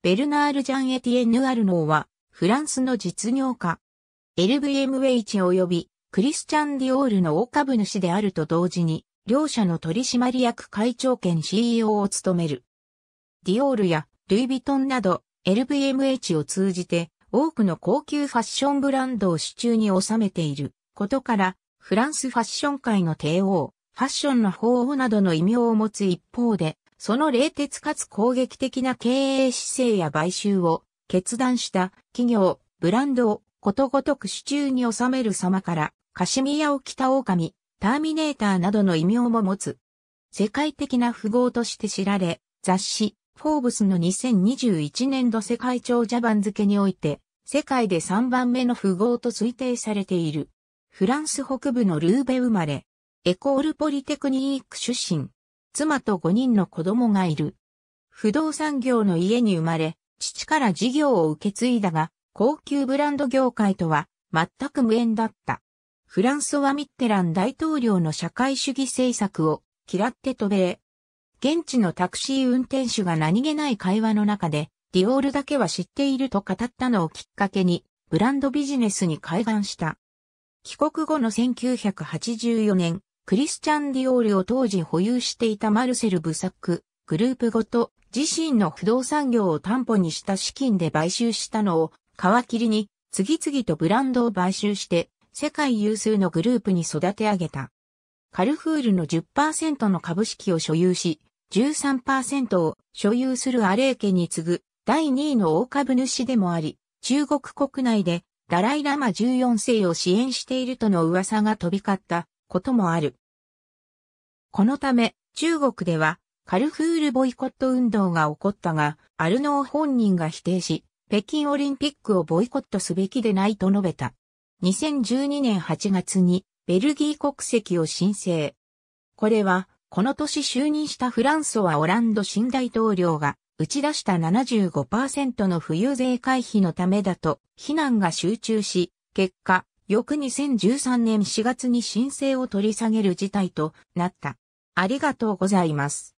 ベルナール・ジャン・エティエ・ヌ・アルノーは、フランスの実業家。LVMH 及び、クリスチャン・ディオールの大株主であると同時に、両社の取締役会長兼 CEO を務める。ディオールや、ルイ・ヴィトンなど、LVMH を通じて、多くの高級ファッションブランドを手中に収めていることから、フランスファッション界の帝王、ファッションの法王などの異名を持つ一方で、その冷徹かつ攻撃的な経営姿勢や買収を決断した企業、ブランドをことごとく手中に収める様から、カシミヤを北狼、ターミネーターなどの異名も持つ。世界的な富豪として知られ、雑誌、フォーブスの2021年度世界長者番付において、世界で3番目の富豪と推定されている。フランス北部のルーベ生まれ、エコールポリテクニーク出身。妻と5人の子供がいる。不動産業の家に生まれ、父から事業を受け継いだが、高級ブランド業界とは全く無縁だった。フランソワ・ミッテラン大統領の社会主義政策を嫌って渡米。現地のタクシー運転手が何気ない会話の中で、ディオールだけは知っていると語ったのをきっかけに、ブランドビジネスに開眼した。帰国後の1984年、クリスチャン・ディオールを当時保有していたマルセル・ブサック、グループごと自身の不動産業を担保にした資金で買収したのを皮切りに次々とブランドを買収して世界有数のグループに育て上げた。カルフールの10%の株式を所有し、13%を所有するアレー家に次ぐ第2位の大株主でもあり、中国国内でダライラマ14世を支援しているとの噂が飛び交ったこともある。このため、中国では、カルフールボイコット運動が起こったが、アルノー本人が否定し、北京オリンピックをボイコットすべきでないと述べた。2012年8月にベルギー国籍を申請。これは、この年就任したフランソワ・オランド新大統領が打ち出した75%の富裕税回避のためだと非難が集中し、結果、翌2013年4月に申請を取り下げる事態となった。ありがとうございます。